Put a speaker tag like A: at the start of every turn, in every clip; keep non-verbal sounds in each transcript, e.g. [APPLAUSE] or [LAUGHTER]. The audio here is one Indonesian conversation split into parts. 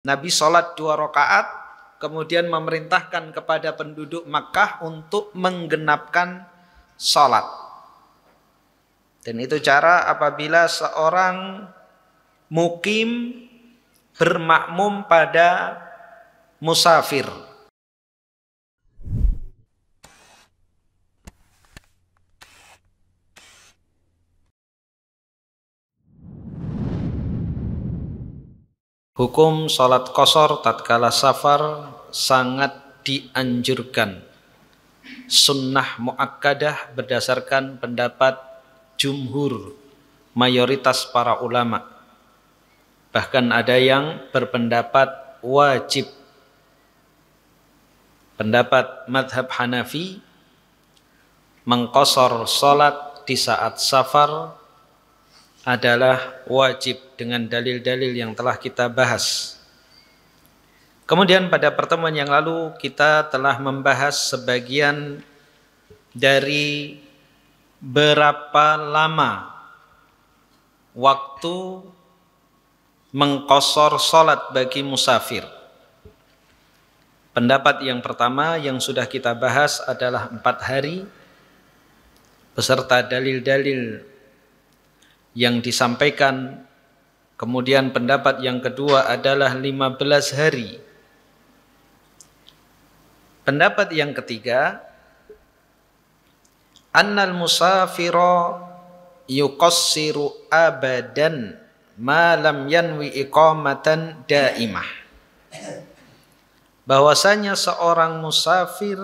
A: Nabi sholat dua rakaat, kemudian memerintahkan kepada penduduk Makkah untuk menggenapkan sholat. Dan itu cara apabila seorang mukim bermakmum pada musafir. Hukum sholat kosor tatkala safar sangat dianjurkan. Sunnah muakkadah berdasarkan pendapat jumhur mayoritas para ulama. Bahkan ada yang berpendapat wajib. Pendapat madhab Hanafi mengkosor sholat di saat safar adalah wajib dengan dalil-dalil yang telah kita bahas. Kemudian pada pertemuan yang lalu kita telah membahas sebagian dari berapa lama waktu mengkosor sholat bagi musafir. Pendapat yang pertama yang sudah kita bahas adalah empat hari beserta dalil-dalil yang disampaikan Kemudian pendapat yang kedua adalah 15 hari. Pendapat yang ketiga annal musafiro yuqassiru abadan ma lam yanwi iqamatan daimah. Bahwasanya seorang musafir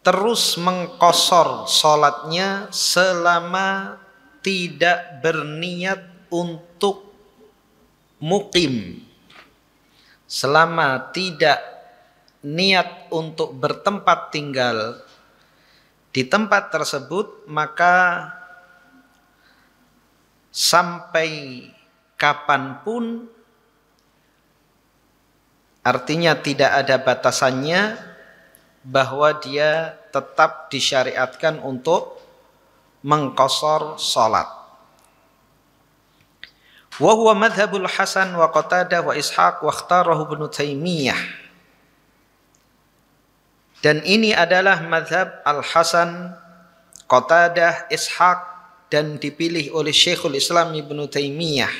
A: terus mengkosor sholatnya selama tidak berniat untuk mukim selama tidak niat untuk bertempat tinggal di tempat tersebut maka sampai kapanpun artinya tidak ada batasannya bahwa dia tetap disyariatkan untuk mengkosor salat. Wa huwa madhabul Hasan wa Qatadah wa Ishaq wa ikhtarahu Ibnu Taimiyah. Dan ini adalah madhab Al-Hasan, Qatadah, Ishaq dan dipilih oleh Syekhul Islam Ibnu Taimiyah.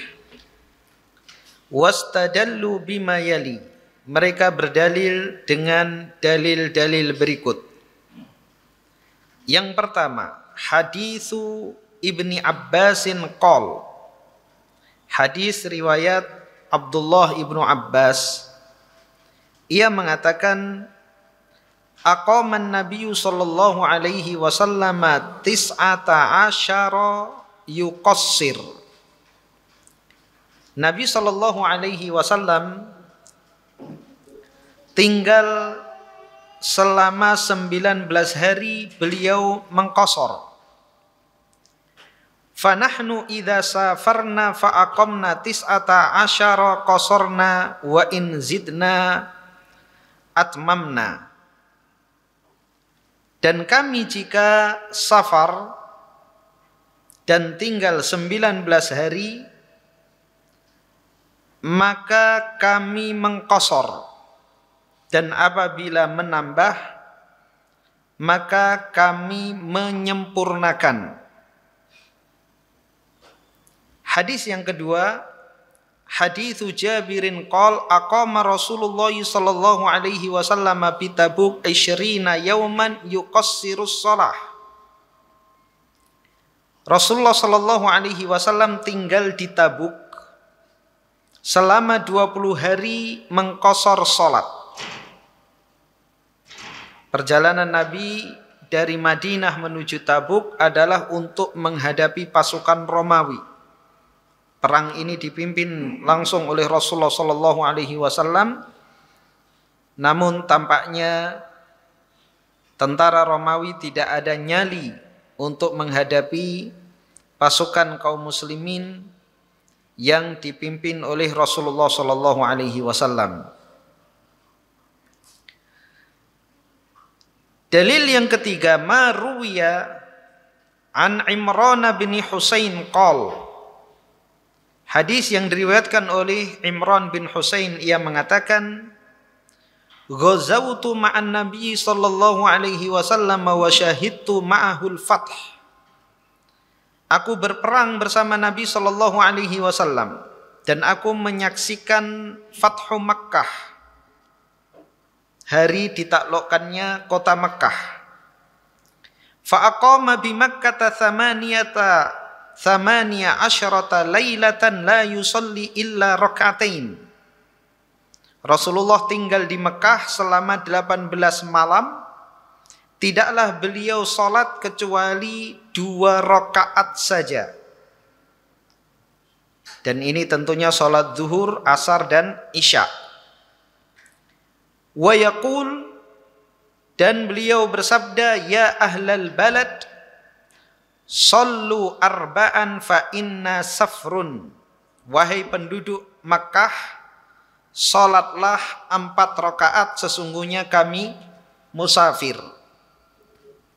A: Wastadallu bima yali. Mereka berdalil dengan dalil-dalil berikut. Yang pertama, hadithu Ibni Abbasin qol Hadis riwayat Abdullah Ibnu Abbas ia mengatakan Aqaman Nabi sallallahu alaihi wasallam tis'ata asyara yuqassir Nabi sallallahu alaihi wasallam tinggal selama 19 hari beliau mengkosor Fanahnu idza safarna fa aqamna tis'ata asyara qasarna wa in zidna atmamna. Dan kami jika safar dan tinggal 19 hari maka kami mengkosor dan apabila menambah maka kami menyempurnakan Hadis yang kedua, hadis Jabirin qol aqama Rasulullah sallallahu alaihi wasallam bi Tabuk 20 yauman yuqassirus shalah. Rasulullah sallallahu alaihi wasallam tinggal di Tabuk selama 20 hari mengkosor salat. Perjalanan Nabi dari Madinah menuju Tabuk adalah untuk menghadapi pasukan Romawi. Perang ini dipimpin langsung oleh Rasulullah Shallallahu Alaihi Wasallam. Namun tampaknya tentara Romawi tidak ada nyali untuk menghadapi pasukan kaum muslimin yang dipimpin oleh Rasulullah Shallallahu Alaihi Wasallam. Dalil yang ketiga, Maruya an Imran bin Husain qal Hadis yang diriwayatkan oleh Imran bin Husain ia mengatakan Ghazawtu ma'an Nabi sallallahu alaihi wasallam wa syahidtu ma'ahul fath. Aku berperang bersama Nabi sallallahu alaihi wasallam dan aku menyaksikan Fathu Makkah. Hari ditaklukkannya kota Makkah. Fa aqama bi Makkah thamaniya asyarata lailatan la yusalli illa Rakatain. Rasulullah tinggal di Mekah selama 18 malam. Tidaklah beliau salat kecuali dua rakaat saja. Dan ini tentunya salat zuhur, asar dan isya. Wa dan beliau bersabda ya ahlal balad Sallu arba'an fa inna safrun. Wahai penduduk Makkah, salatlah empat rakaat sesungguhnya kami musafir.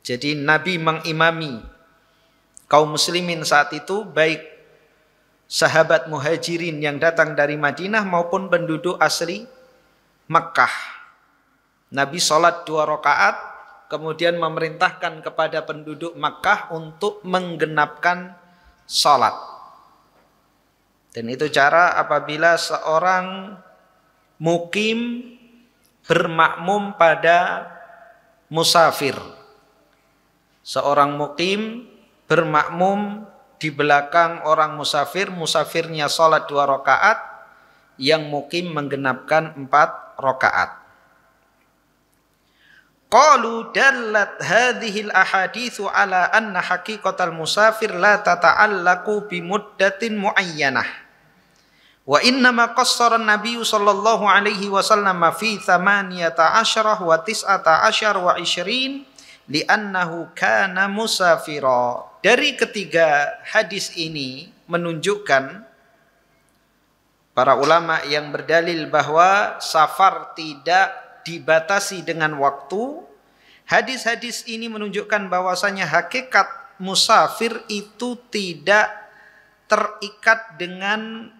A: Jadi Nabi mengimami kaum muslimin saat itu baik sahabat muhajirin yang datang dari Madinah maupun penduduk asli Makkah. Nabi sholat dua rakaat kemudian memerintahkan kepada penduduk Makkah untuk menggenapkan sholat. Dan itu cara apabila seorang mukim bermakmum pada musafir. Seorang mukim bermakmum di belakang orang musafir, musafirnya sholat dua rakaat, yang mukim menggenapkan empat rakaat. Qalu dallat hadhil ahadithu ala anna haqiqatal musafir la tata'allaku bimuddatin muayyanah. Wa innama qassara an-nabiy sallallahu alaihi wasallam fi 18 wa 19 wa 20 li'annahu kana musafira. Dari ketiga hadis ini menunjukkan para ulama yang berdalil bahwa safar tidak dibatasi dengan waktu Hadis-hadis ini menunjukkan bahwasanya hakikat musafir itu tidak terikat dengan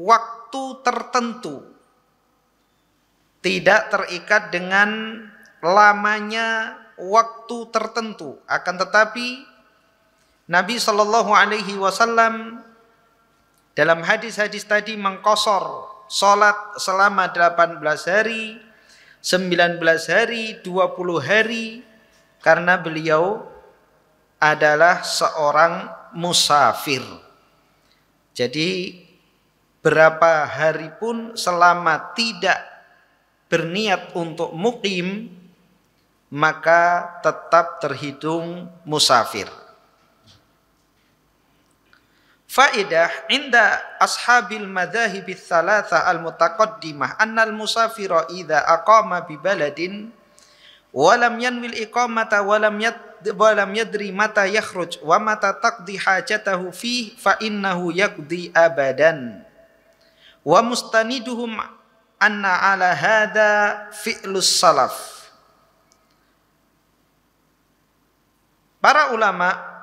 A: waktu tertentu. Tidak terikat dengan lamanya waktu tertentu. Akan tetapi Nabi Shallallahu Alaihi Wasallam dalam hadis-hadis tadi mengkosor salat selama 18 hari, 19 hari, 20 hari karena beliau adalah seorang musafir. Jadi berapa hari pun selama tidak berniat untuk mukim maka tetap terhitung musafir. Faidah inda ashabil madhahibi thalatha al-mutaqaddimah al musafira idha aqama bi baladin lam yanwil iqamata walam yat walam yadri mata yakhruj wa mata taqdi hajatahu fi fa innahu yaqdi abadan wa mustaniduhum anna ala hadha fi'lus salaf para ulama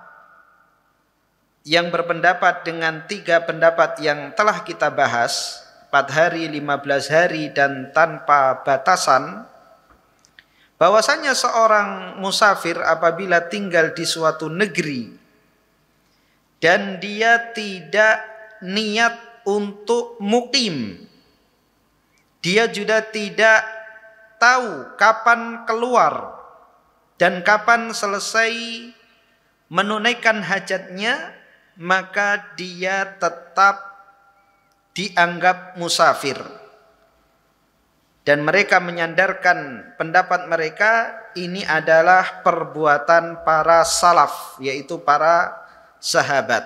A: yang berpendapat dengan tiga pendapat yang telah kita bahas 4 hari, 15 hari dan tanpa batasan bahwasanya seorang musafir apabila tinggal di suatu negeri dan dia tidak niat untuk mukim dia juga tidak tahu kapan keluar dan kapan selesai menunaikan hajatnya maka dia tetap dianggap musafir. Dan mereka menyandarkan pendapat mereka ini adalah perbuatan para salaf yaitu para sahabat.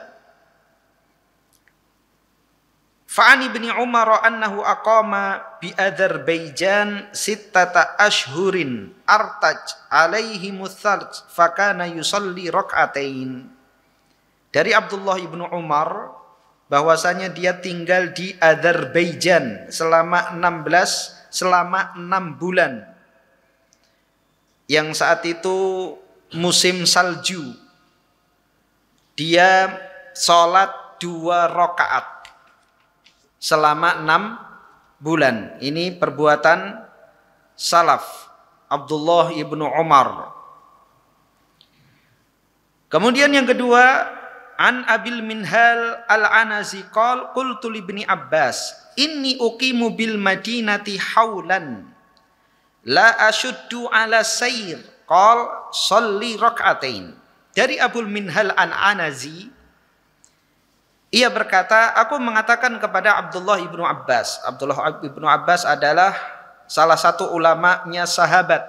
A: Fa'an ibn Umar annahu aqama bi Azerbaijan sittata ashhurin artaj alaihi muthalj fakana yusalli rak'atain. Dari Abdullah ibnu Umar bahwasanya dia tinggal di Azerbaijan selama 16 selama 6 bulan. Yang saat itu musim salju. Dia sholat dua rakaat selama enam bulan. Ini perbuatan salaf Abdullah ibnu Umar. Kemudian yang kedua An Abil Minhal al Anazi qol qultu li Ibni Abbas inni uqimu bil Madinati haulan la ashuddu ala sayr qol salli rak'atain dari Abul Minhal An-Anazi ia berkata, aku mengatakan kepada Abdullah ibnu Abbas. Abdullah ibnu Abbas adalah salah satu ulamanya sahabat.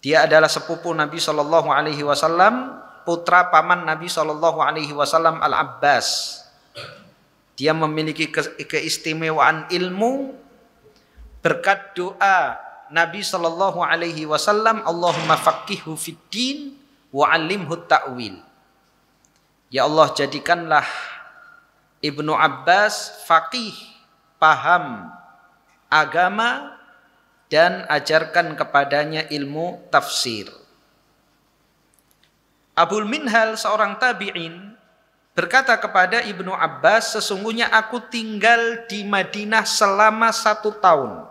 A: Dia adalah sepupu Nabi Shallallahu Alaihi Wasallam putra paman Nabi Shallallahu Alaihi Wasallam Al Abbas. Dia memiliki keistimewaan ilmu berkat doa Nabi Shallallahu Alaihi Wasallam Allahumma faqihu fiddin wa alimhu ta'wil. Ya Allah jadikanlah Ibnu Abbas fakih, paham agama dan ajarkan kepadanya ilmu tafsir. Abul Minhal seorang tabi'in berkata kepada Ibnu Abbas, sesungguhnya aku tinggal di Madinah selama satu tahun.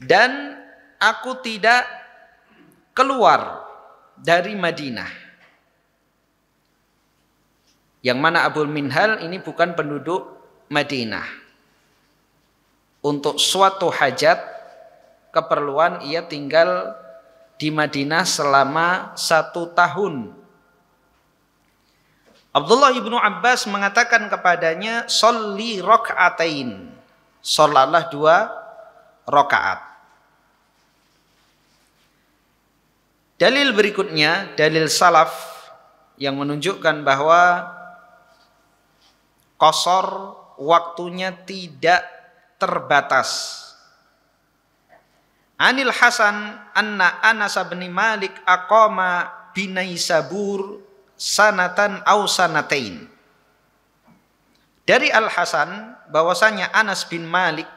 A: Dan aku tidak keluar dari Madinah. Yang mana Abul Minhal ini bukan penduduk Madinah. Untuk suatu hajat, keperluan ia tinggal di Madinah selama satu tahun. Abdullah ibnu Abbas mengatakan kepadanya, soli rokaatain. Sholatlah dua rokaat. Dalil berikutnya, dalil salaf yang menunjukkan bahwa kosor waktunya tidak terbatas. Anil Hasan anna Anas bin Malik aqama binaisabur sanatan au sanatain. Dari Al Hasan bahwasanya Anas bin Malik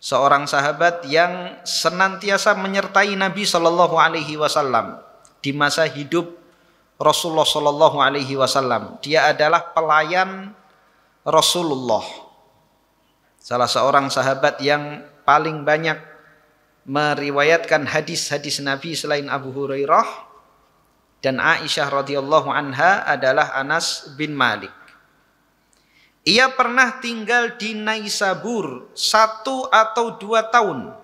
A: seorang sahabat yang senantiasa menyertai Nabi Shallallahu alaihi wasallam di masa hidup Rasulullah Shallallahu alaihi wasallam. Dia adalah pelayan Rasulullah. Salah seorang sahabat yang paling banyak meriwayatkan hadis-hadis Nabi selain Abu Hurairah dan Aisyah radhiyallahu anha adalah Anas bin Malik. Ia pernah tinggal di Naisabur satu atau dua tahun.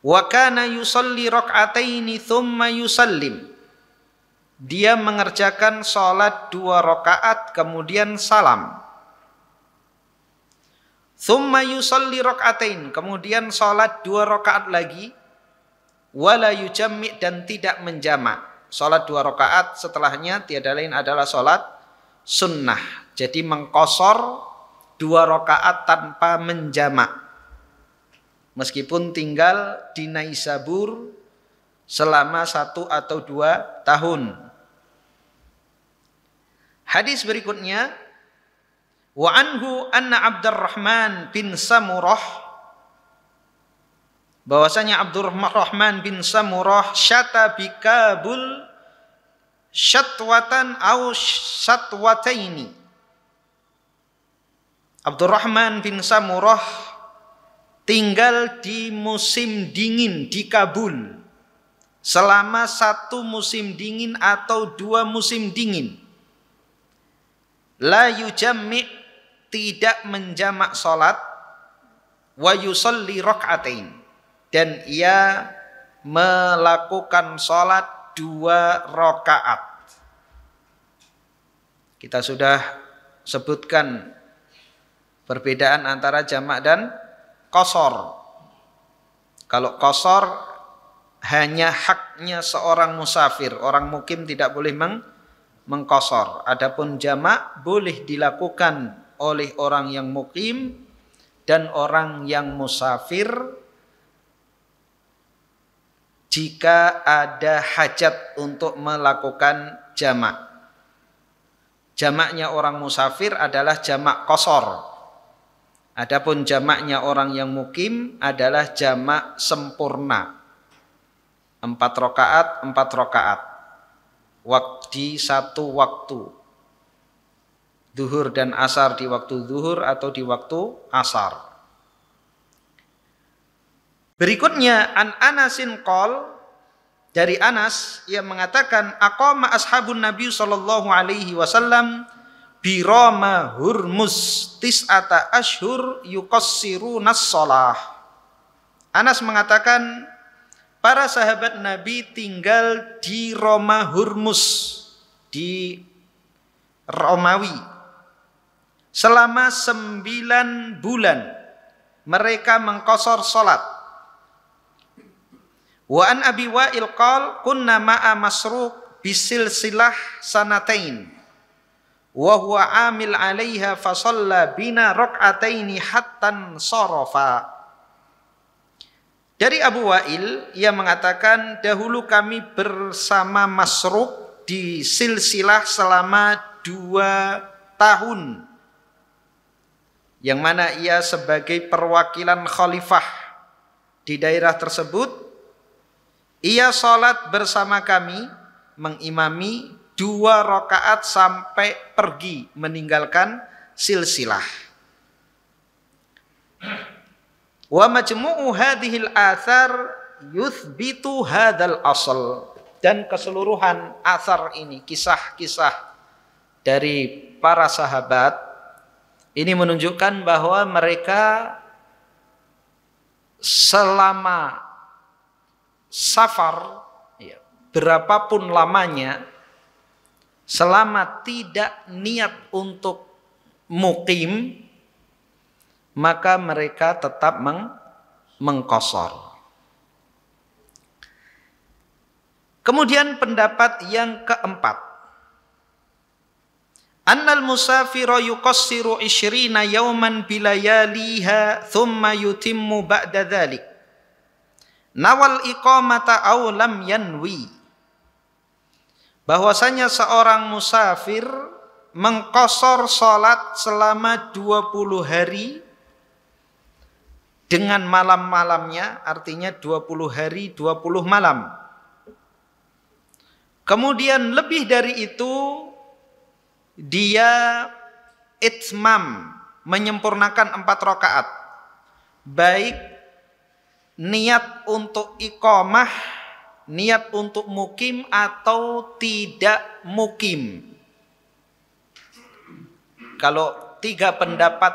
A: Wakana yusalli raka'ataini thumma yusallim. Dia mengerjakan sholat dua rakaat kemudian salam. Thumma yusalli rakaatain. Kemudian sholat dua rokaat lagi. Wala yujammi' dan tidak menjamak. Sholat dua rokaat setelahnya tiada lain adalah sholat sunnah. Jadi mengkosor dua rokaat tanpa menjamak. Meskipun tinggal di Naisabur selama satu atau dua tahun. Hadis berikutnya Wa anhu anna Abdurrahman bin Samurah bahwasanya Abdurrahman bin Samurah syata Kabul syatwatan aw syatwataini Abdurrahman bin Samurah tinggal di musim dingin di Kabul selama satu musim dingin atau dua musim dingin la yujammi tidak menjamak salat wa yusalli rakaatain dan ia melakukan salat dua rakaat. Kita sudah sebutkan perbedaan antara jamak dan kosor. Kalau kosor hanya haknya seorang musafir, orang mukim tidak boleh meng mengkosor. Adapun jamak boleh dilakukan oleh orang yang mukim dan orang yang musafir jika ada hajat untuk melakukan jamak. Jamaknya orang musafir adalah jamak kosor. Adapun jamaknya orang yang mukim adalah jamak sempurna. Empat rokaat, empat rokaat. Waktu satu waktu duhur dan asar di waktu duhur atau di waktu asar. Berikutnya an Anasin qol dari Anas ia mengatakan aqama ashabun Nabi sallallahu alaihi wasallam bi Roma Hurmuz tis'ata ashur yuqassirunas shalah. Anas mengatakan para sahabat Nabi tinggal di Roma Hurmus di Romawi Selama sembilan bulan mereka mengkosor solat. Wa an Abi Wa'il qal kunna ma'a Masruq silah sanatain wa huwa amil 'alaiha fa shalla bina rak'ataini hatta sarafa. Dari Abu Wa'il ia mengatakan dahulu kami bersama Masruk di silsilah selama dua tahun yang mana ia sebagai perwakilan khalifah di daerah tersebut ia sholat bersama kami mengimami dua rokaat sampai pergi meninggalkan silsilah wa majmu'u hadhil athar yuthbitu hadal asal dan keseluruhan asar ini kisah-kisah dari para sahabat ini menunjukkan bahwa mereka selama safar iya, berapapun lamanya selama tidak niat untuk mukim maka mereka tetap meng mengkosor. Kemudian pendapat yang keempat Annal musafira yuqassiru ishrina yauman bilayaliha thumma yutimmu ba'da dhalik. Nawal iqamata aw lam yanwi. Bahwasanya seorang musafir mengkosor salat selama 20 hari dengan malam-malamnya artinya 20 hari 20 malam. Kemudian lebih dari itu dia itmam menyempurnakan empat rakaat baik niat untuk ikomah niat untuk mukim atau tidak mukim kalau tiga pendapat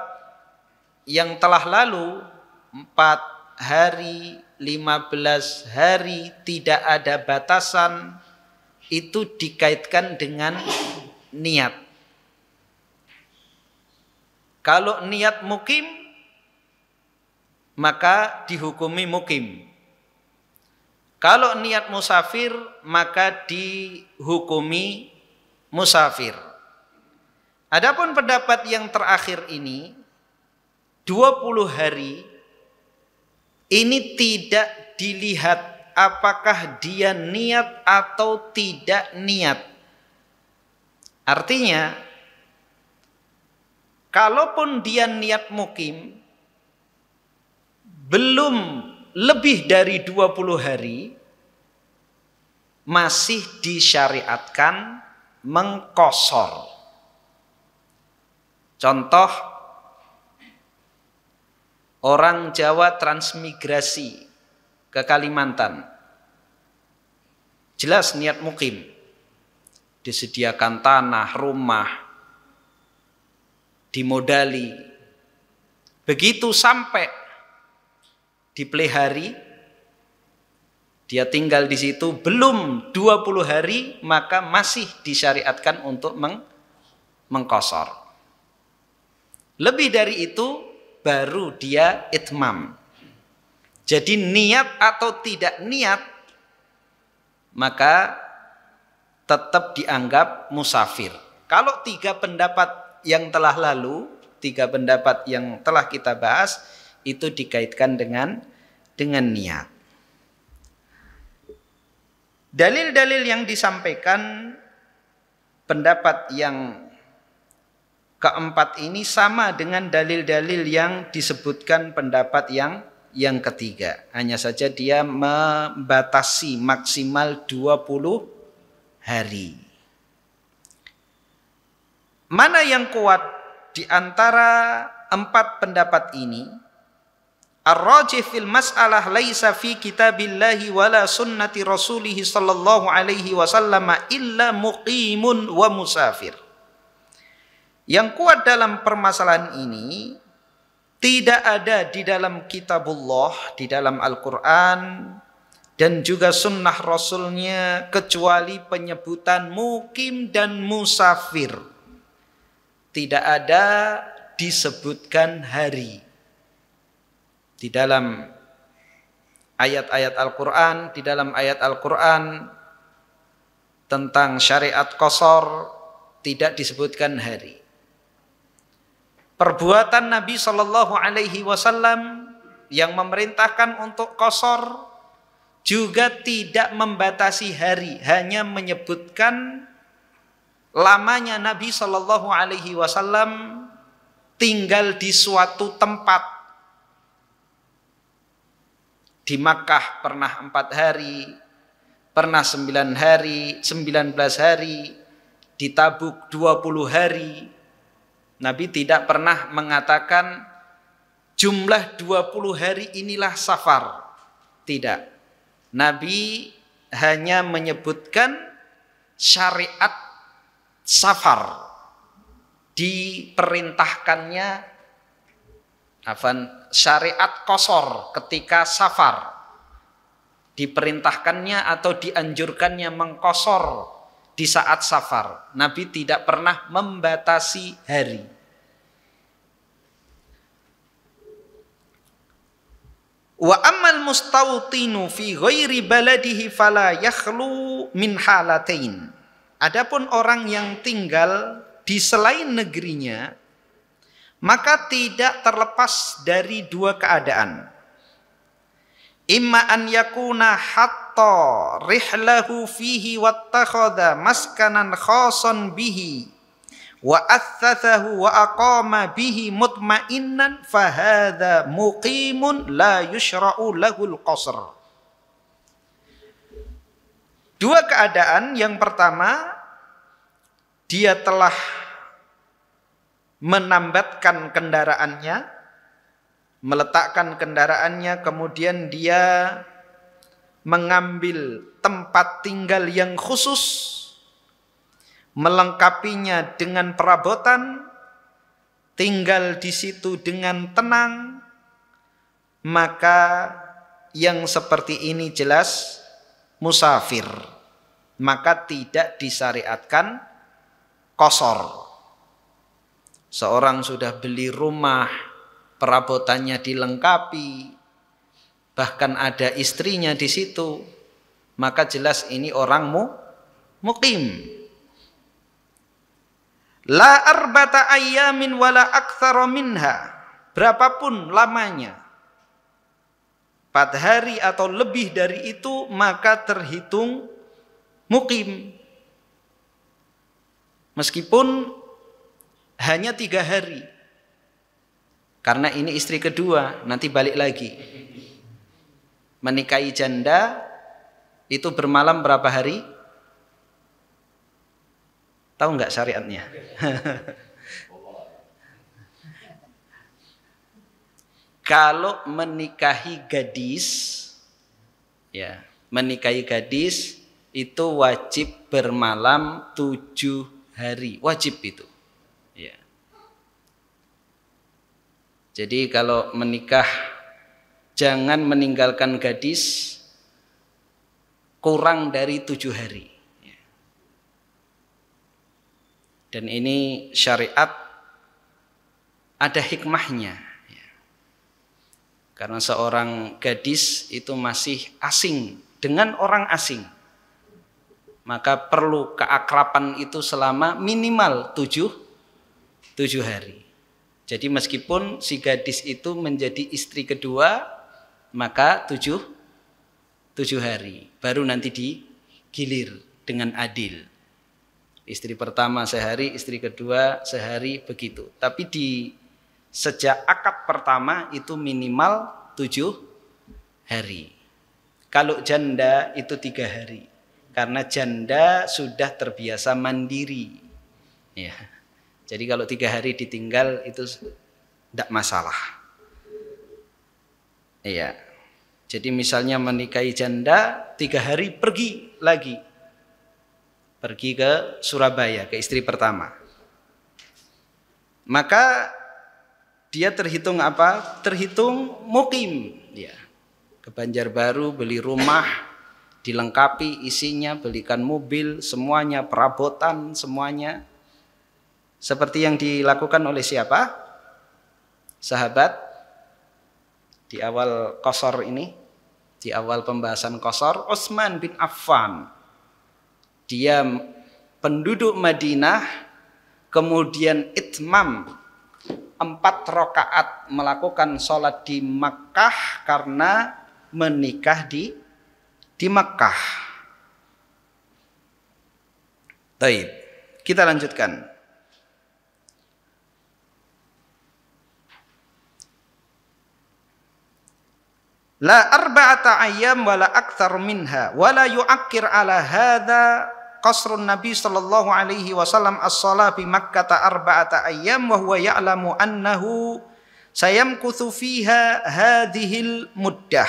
A: yang telah lalu empat hari lima belas hari tidak ada batasan itu dikaitkan dengan niat kalau niat mukim maka dihukumi mukim. Kalau niat musafir maka dihukumi musafir. Adapun pendapat yang terakhir ini 20 hari ini tidak dilihat apakah dia niat atau tidak niat. Artinya Kalaupun dia niat mukim belum lebih dari 20 hari masih disyariatkan mengkosor. Contoh orang Jawa transmigrasi ke Kalimantan. Jelas niat mukim. Disediakan tanah, rumah, dimodali. Begitu sampai dipelihari, dia tinggal di situ belum 20 hari maka masih disyariatkan untuk meng mengkosor. Lebih dari itu baru dia itmam. Jadi niat atau tidak niat maka tetap dianggap musafir. Kalau tiga pendapat yang telah lalu, tiga pendapat yang telah kita bahas itu dikaitkan dengan dengan niat. Dalil-dalil yang disampaikan pendapat yang keempat ini sama dengan dalil-dalil yang disebutkan pendapat yang yang ketiga. Hanya saja dia membatasi maksimal 20 hari. Mana yang kuat di antara empat pendapat ini? Ar-rajih fil mas'alah laisa fi kitabillahi wala sunnati rasulihi sallallahu alaihi wasallam illa muqimun wa musafir. Yang kuat dalam permasalahan ini tidak ada di dalam kitabullah, di dalam Al-Quran, dan juga sunnah rasulnya kecuali penyebutan mukim dan musafir tidak ada disebutkan hari. Di dalam ayat-ayat Al-Quran, di dalam ayat Al-Quran tentang syariat kosor tidak disebutkan hari. Perbuatan Nabi Shallallahu Alaihi Wasallam yang memerintahkan untuk kosor juga tidak membatasi hari, hanya menyebutkan lamanya Nabi Shallallahu Alaihi Wasallam tinggal di suatu tempat di Makkah pernah empat hari, pernah sembilan hari, sembilan belas hari, di Tabuk dua puluh hari. Nabi tidak pernah mengatakan jumlah dua puluh hari inilah safar. Tidak. Nabi hanya menyebutkan syariat safar diperintahkannya syariat kosor ketika safar diperintahkannya atau dianjurkannya mengkosor di saat safar. Nabi tidak pernah membatasi hari. Wa amal musta'utinu fi ghairi baladihi fala yakhlu min halatain. Adapun orang yang tinggal di selain negerinya, maka tidak terlepas dari dua keadaan. Imma an yakuna hatta rihlahu fihi wattakhadha maskanan khasan bihi wa athathahu wa aqama bihi mutma'innan fahadha muqimun la yushra'u lahul qasr. Dua keadaan, yang pertama dia telah menambatkan kendaraannya, meletakkan kendaraannya, kemudian dia mengambil tempat tinggal yang khusus, melengkapinya dengan perabotan, tinggal di situ dengan tenang, maka yang seperti ini jelas musafir maka tidak disyariatkan kosor. Seorang sudah beli rumah, perabotannya dilengkapi, bahkan ada istrinya di situ, maka jelas ini orangmu mukim. La arbata ayamin wala aktsara minha. Berapapun lamanya. Empat hari atau lebih dari itu maka terhitung mukim. Meskipun hanya tiga hari. Karena ini istri kedua, nanti balik lagi. Menikahi janda itu bermalam berapa hari? Tahu nggak syariatnya? [LAUGHS] Kalau menikahi gadis, ya menikahi gadis itu wajib bermalam tujuh hari. Wajib itu. Ya. Jadi kalau menikah jangan meninggalkan gadis kurang dari tujuh hari. Iya. Dan ini syariat ada hikmahnya. Iya. Karena seorang gadis itu masih asing dengan orang asing maka perlu keakrapan itu selama minimal tujuh, tujuh hari. Jadi meskipun si gadis itu menjadi istri kedua, maka tujuh, tujuh hari. Baru nanti digilir dengan adil. Istri pertama sehari, istri kedua sehari, begitu. Tapi di sejak akad pertama itu minimal tujuh hari. Kalau janda itu tiga hari karena janda sudah terbiasa mandiri. Ya. Jadi kalau tiga hari ditinggal itu tidak masalah. Iya. Jadi misalnya menikahi janda tiga hari pergi lagi, pergi ke Surabaya ke istri pertama. Maka dia terhitung apa? Terhitung mukim, ya. Ke Banjarbaru beli rumah, dilengkapi isinya, belikan mobil, semuanya perabotan, semuanya. Seperti yang dilakukan oleh siapa? Sahabat di awal kosor ini, di awal pembahasan kosor, Utsman bin Affan. Dia penduduk Madinah, kemudian itmam empat rokaat melakukan sholat di Makkah karena menikah di di Makkah. Taib. Kita lanjutkan. La arba'ata ayyam la akthar minha la yu'akkir ala hadha qasrun nabi sallallahu alaihi wasallam as-salah bi makkata arba'ata ayyam wa huwa ya'lamu annahu sayamkuthu fiha hadhil muddah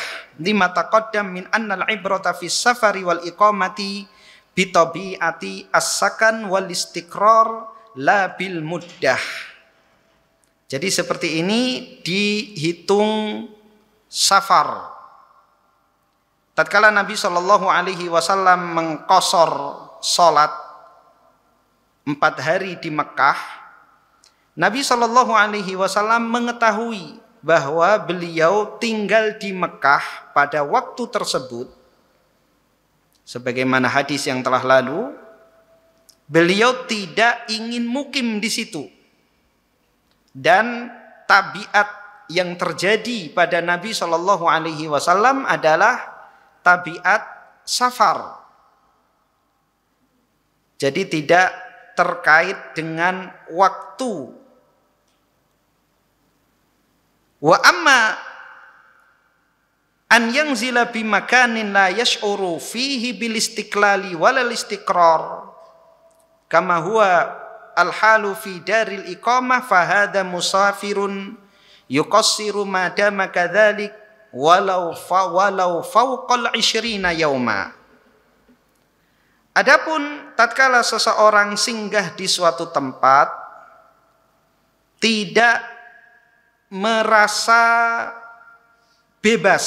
A: mata Kodam min annal ibrata fi safari wal iqamati bitabiati as-sakan wal istiqrar la bil muddah jadi seperti ini dihitung safar tatkala Nabi Shallallahu alaihi wasallam mengkosor salat empat hari di Mekah Nabi Shallallahu Alaihi Wasallam mengetahui bahwa beliau tinggal di Mekah pada waktu tersebut, sebagaimana hadis yang telah lalu, beliau tidak ingin mukim di situ, dan tabiat yang terjadi pada Nabi Shallallahu Alaihi Wasallam adalah tabiat safar, jadi tidak terkait dengan waktu Wa amma an yang zila bimakanin la yash'uru fihi bil istiklali walal istiqrar kama huwa al halu fi daril iqamah fahada musafirun yuqassiru ma dama kadhalik walau fa walau fauqal 20 yauma Adapun tatkala seseorang singgah di suatu tempat tidak merasa bebas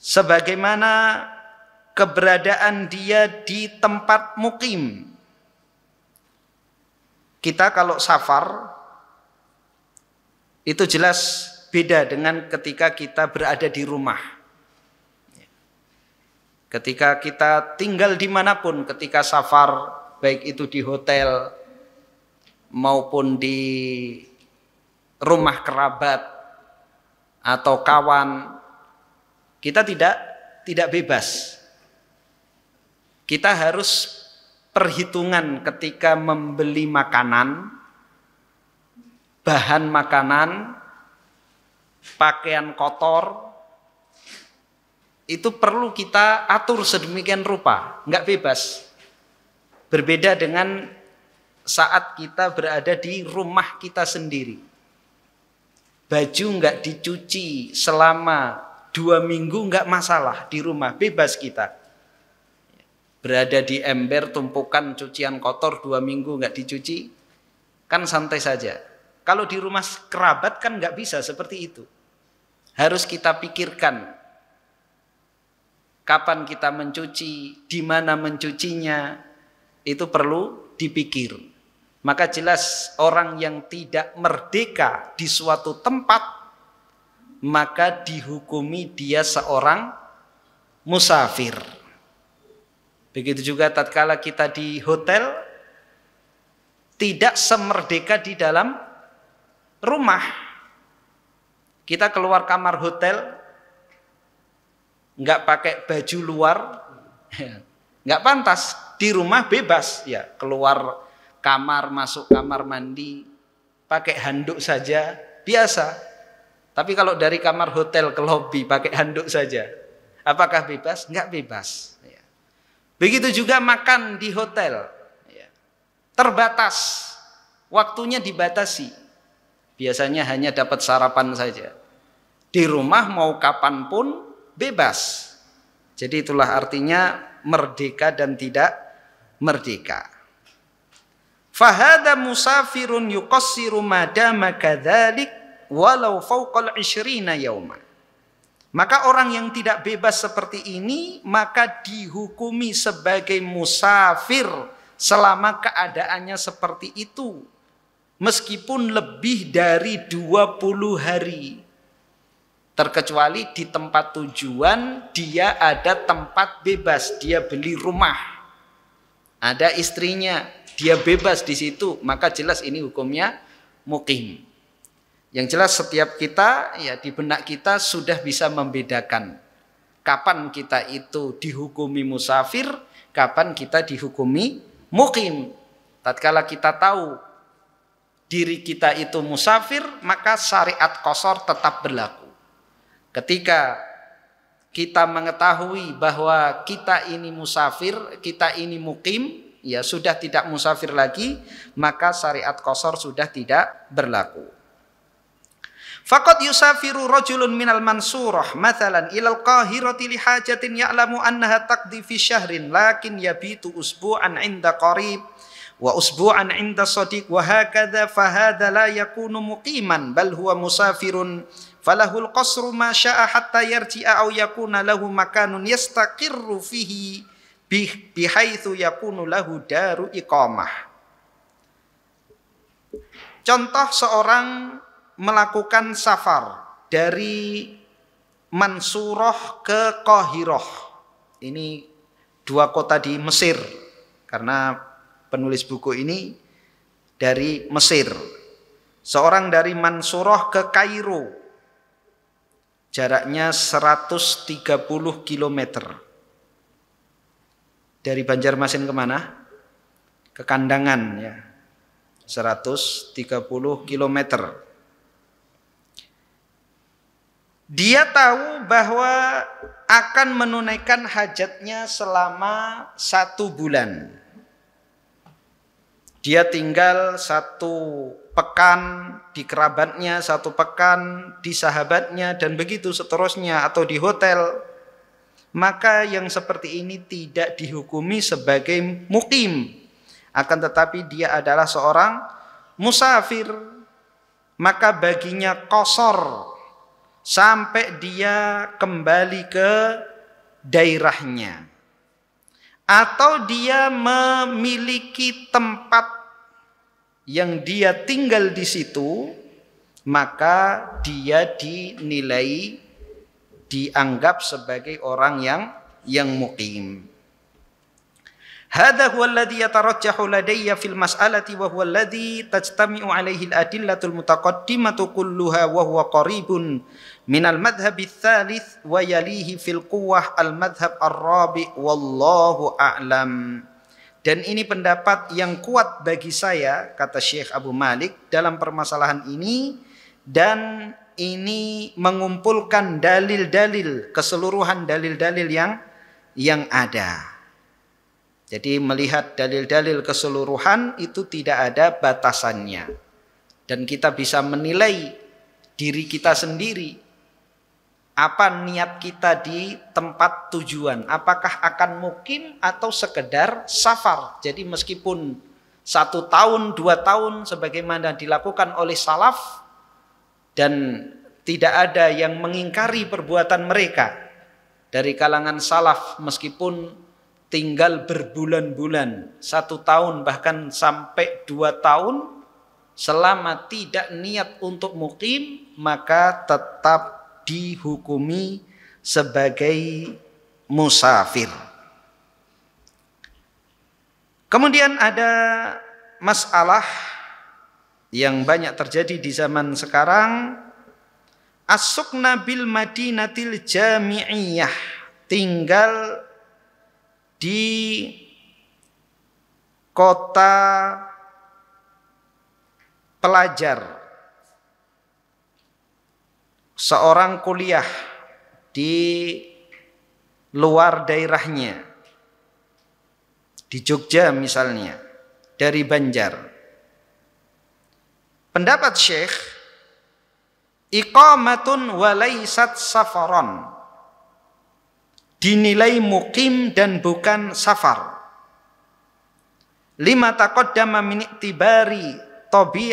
A: sebagaimana keberadaan dia di tempat mukim. Kita kalau safar itu jelas beda dengan ketika kita berada di rumah. Ketika kita tinggal dimanapun, ketika safar, baik itu di hotel, maupun di rumah kerabat atau kawan kita tidak tidak bebas. Kita harus perhitungan ketika membeli makanan, bahan makanan, pakaian kotor, itu perlu kita atur sedemikian rupa, nggak bebas. Berbeda dengan saat kita berada di rumah kita sendiri. Baju nggak dicuci selama dua minggu nggak masalah di rumah bebas kita. Berada di ember tumpukan cucian kotor dua minggu nggak dicuci kan santai saja. Kalau di rumah kerabat kan nggak bisa seperti itu. Harus kita pikirkan kapan kita mencuci, di mana mencucinya, itu perlu dipikir. Maka jelas orang yang tidak merdeka di suatu tempat maka dihukumi dia seorang musafir. Begitu juga tatkala kita di hotel tidak semerdeka di dalam rumah. Kita keluar kamar hotel nggak pakai baju luar, [LAUGHS] nggak pantas. Di rumah bebas ya keluar kamar, masuk kamar mandi, pakai handuk saja, biasa. Tapi kalau dari kamar hotel ke lobi pakai handuk saja, apakah bebas? nggak bebas. Iya. Begitu juga makan di hotel, iya. terbatas, waktunya dibatasi. Biasanya hanya dapat sarapan saja. Di rumah mau kapan pun bebas. Jadi itulah artinya merdeka dan tidak merdeka. Fahada musafirun yuqassiru madama kadhalik walau fauqal ishrina yauma. Maka orang yang tidak bebas seperti ini maka dihukumi sebagai musafir selama keadaannya seperti itu meskipun lebih dari 20 hari. Terkecuali di tempat tujuan dia ada tempat bebas, dia beli rumah. Ada istrinya, dia bebas di situ, maka jelas ini hukumnya mukim. Yang jelas setiap kita ya di benak kita sudah bisa membedakan kapan kita itu dihukumi musafir, kapan kita dihukumi mukim. Tatkala kita tahu diri kita itu musafir, maka syariat kosor tetap berlaku. Ketika kita mengetahui bahwa kita ini musafir, kita ini mukim, ya sudah tidak musafir lagi, maka syariat kosor sudah tidak berlaku. Fakat yusafiru rajulun minal mansurah mathalan ilal qahirati lihajatin ya'lamu annaha taqdi fi syahrin lakin yabitu usbu'an inda qarib wa usbu'an inda sadiq wa hakadha fahadha la yakunu muqiman bal huwa musafirun falahul qasru ma syaa hatta yarji'a au yakuna lahu makanun yastaqirru fihi bihaitsu yakunu lahu daru iqamah. Contoh seorang melakukan safar dari Mansuroh ke Kohiroh. Ini dua kota di Mesir. Karena penulis buku ini dari Mesir. Seorang dari Mansuroh ke Kairo. Jaraknya 130 kilometer dari Banjarmasin kemana? Ke Kandangan ya. 130 km. Dia tahu bahwa akan menunaikan hajatnya selama satu bulan. Dia tinggal satu pekan di kerabatnya, satu pekan di sahabatnya, dan begitu seterusnya, atau di hotel maka yang seperti ini tidak dihukumi sebagai mukim. Akan tetapi dia adalah seorang musafir. Maka baginya kosor sampai dia kembali ke daerahnya. Atau dia memiliki tempat yang dia tinggal di situ, maka dia dinilai dianggap sebagai orang yang yang mukim. Hada huwa alladhi yatarajjahu ladayya fil mas'alati wa huwa alladhi tajtami'u alaihi al-adillatul mutaqaddimatu kulluha wa huwa qaribun min al-madhhab ats-tsalits wa yalihi fil quwwah al-madhhab ar-rabi wallahu a'lam. Dan ini pendapat yang kuat bagi saya kata Syekh Abu Malik dalam permasalahan ini dan ini mengumpulkan dalil-dalil, keseluruhan dalil-dalil yang yang ada. Jadi melihat dalil-dalil keseluruhan itu tidak ada batasannya. Dan kita bisa menilai diri kita sendiri. Apa niat kita di tempat tujuan? Apakah akan mukim atau sekedar safar? Jadi meskipun satu tahun, dua tahun sebagaimana dilakukan oleh salaf dan tidak ada yang mengingkari perbuatan mereka dari kalangan salaf meskipun tinggal berbulan-bulan, satu tahun bahkan sampai dua tahun selama tidak niat untuk mukim maka tetap dihukumi sebagai musafir. Kemudian ada masalah yang banyak terjadi di zaman sekarang asukna bil madinatil jami'iyah tinggal di kota pelajar seorang kuliah di luar daerahnya di Jogja misalnya dari Banjar Pendapat Syekh iqamatun walaisat safaron. Dinilai mukim dan bukan safar. Lima dama minik tibari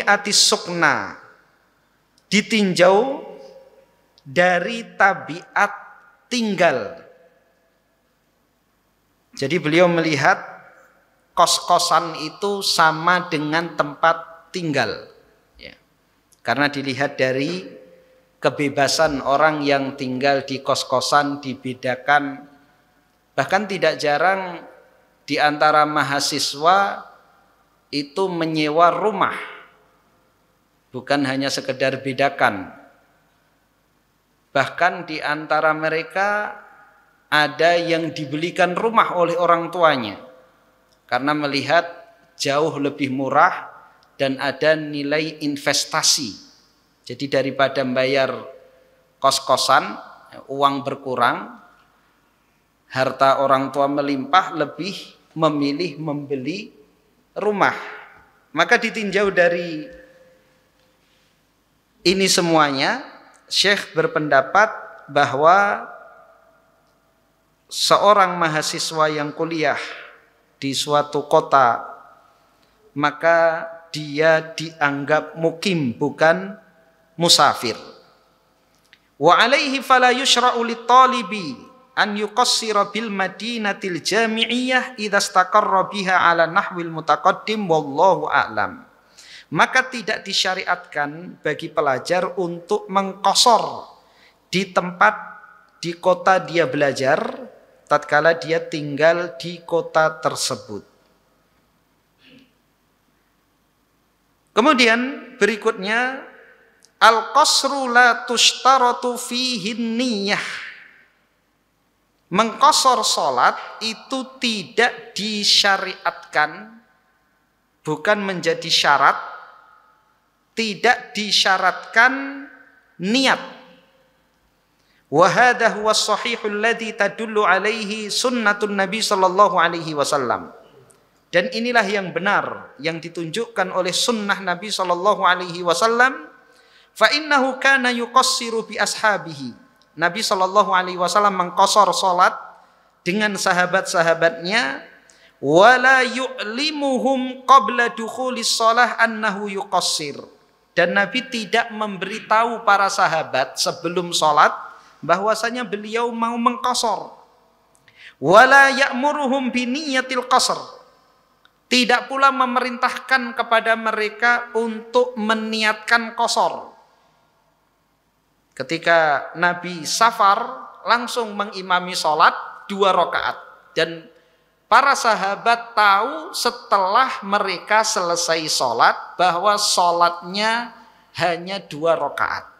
A: atis sukna. Ditinjau dari tabiat tinggal. Jadi beliau melihat kos-kosan itu sama dengan tempat tinggal. Karena dilihat dari kebebasan orang yang tinggal di kos-kosan dibedakan bahkan tidak jarang di antara mahasiswa itu menyewa rumah bukan hanya sekedar bedakan bahkan di antara mereka ada yang dibelikan rumah oleh orang tuanya karena melihat jauh lebih murah dan ada nilai investasi. Jadi daripada bayar kos-kosan, uang berkurang, harta orang tua melimpah, lebih memilih membeli rumah. Maka ditinjau dari ini semuanya, Syekh berpendapat bahwa seorang mahasiswa yang kuliah di suatu kota maka dia dianggap mukim bukan musafir. Wa alaihi fala yushra'u talibi an yuqassira bil madinatil jami'iyah idza staqarra biha ala nahwil mutaqaddim wallahu a'lam. Maka tidak disyariatkan bagi pelajar untuk mengkosor di tempat di kota dia belajar tatkala dia tinggal di kota tersebut. Kemudian berikutnya al-qasru la tushtaratu fihi niyah. Mengkosor salat itu tidak disyariatkan bukan menjadi syarat tidak disyaratkan niat hadha huwa sahihul ladzi tadullu alaihi sunnatun nabi sallallahu alaihi wasallam dan inilah yang benar yang ditunjukkan oleh sunnah Nabi Shallallahu Alaihi Wasallam. Fa innahu kana yuqassiru bi ashabihi. Nabi Shallallahu Alaihi Wasallam mengkosor solat dengan sahabat-sahabatnya. Wala yu'limuhum qabla dukhulis solah annahu yuqassir. Dan Nabi tidak memberitahu para sahabat sebelum solat bahwasanya beliau mau mengkosor. Wala ya'muruhum biniyatil qasr tidak pula memerintahkan kepada mereka untuk meniatkan kosor. Ketika Nabi Safar langsung mengimami sholat dua rakaat dan para sahabat tahu setelah mereka selesai sholat bahwa sholatnya hanya dua rakaat.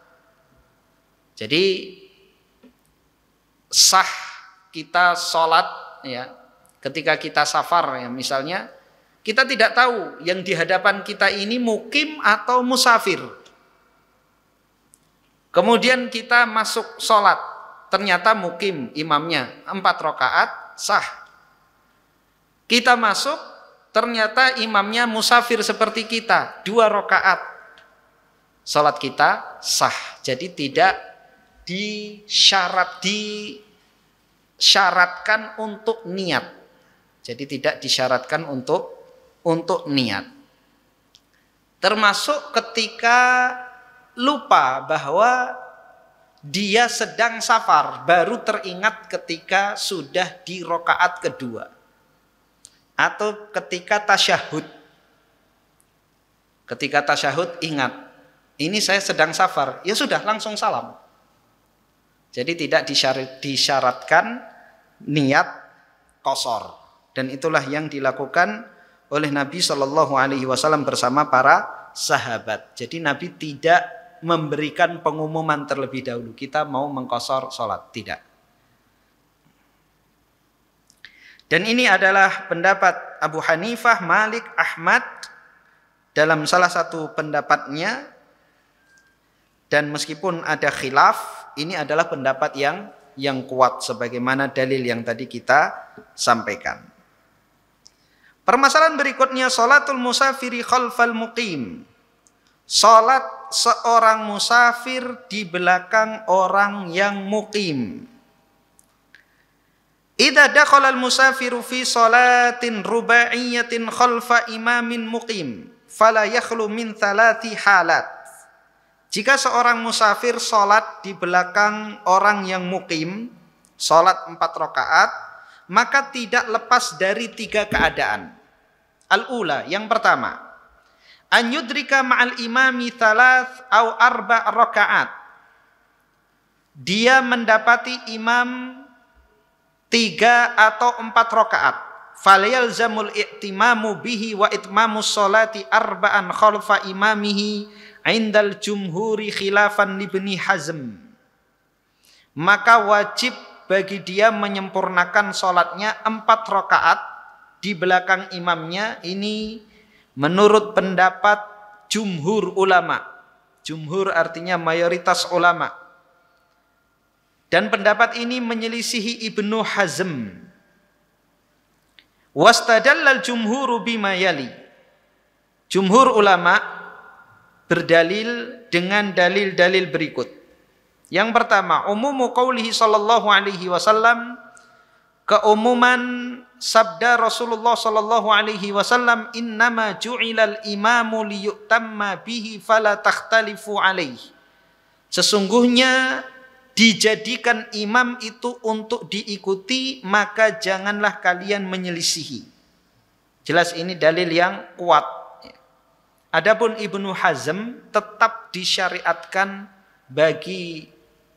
A: Jadi sah kita sholat ya ketika kita safar ya misalnya kita tidak tahu yang di hadapan kita ini mukim atau musafir. Kemudian kita masuk sholat. Ternyata mukim imamnya. Empat rokaat sah. Kita masuk ternyata imamnya musafir seperti kita. Dua rokaat. Sholat kita sah. Jadi tidak disyarat disyaratkan untuk niat. Jadi tidak disyaratkan untuk untuk niat. Termasuk ketika lupa bahwa dia sedang safar baru teringat ketika sudah di rokaat kedua atau ketika tasyahud ketika tasyahud ingat ini saya sedang safar ya sudah langsung salam jadi tidak disyaratkan niat kosor dan itulah yang dilakukan oleh Nabi Shallallahu Alaihi Wasallam bersama para sahabat. Jadi Nabi tidak memberikan pengumuman terlebih dahulu kita mau mengkosor sholat tidak. Dan ini adalah pendapat Abu Hanifah, Malik, Ahmad dalam salah satu pendapatnya. Dan meskipun ada khilaf, ini adalah pendapat yang yang kuat sebagaimana dalil yang tadi kita sampaikan. Permasalahan berikutnya salatul musafiri khalfal muqim. Salat seorang musafir di belakang orang yang muqim. Idza dakhala al-musafiru fi salatin ruba'iyatin khalfa imamin muqim fala yakhlu min thalathi halat. Jika seorang musafir salat di belakang orang yang muqim, salat empat rakaat, maka tidak lepas dari tiga keadaan. Al-ula, yang pertama, an yudrika ma'al imami thalath au arba rakaat. Dia mendapati imam tiga atau empat rakaat. zamul i'timamu bihi wa itmamu solati arba'an khalfa imamihi indal jumhuri khilafan libni hazm. Maka wajib bagi dia menyempurnakan sholatnya empat rakaat di belakang imamnya ini menurut pendapat jumhur ulama jumhur artinya mayoritas ulama dan pendapat ini menyelisihi Ibnu Hazm wastadallal jumhuru bima yali jumhur ulama berdalil dengan dalil-dalil berikut yang pertama, umumu qawlihi sallallahu alaihi wasallam keumuman sabda Rasulullah sallallahu alaihi wasallam innama ju'ilal imamu liyutamma bihi fala takhtalifu alaihi. Sesungguhnya dijadikan imam itu untuk diikuti maka janganlah kalian menyelisihi. Jelas ini dalil yang kuat. Adapun Ibnu Hazm tetap disyariatkan bagi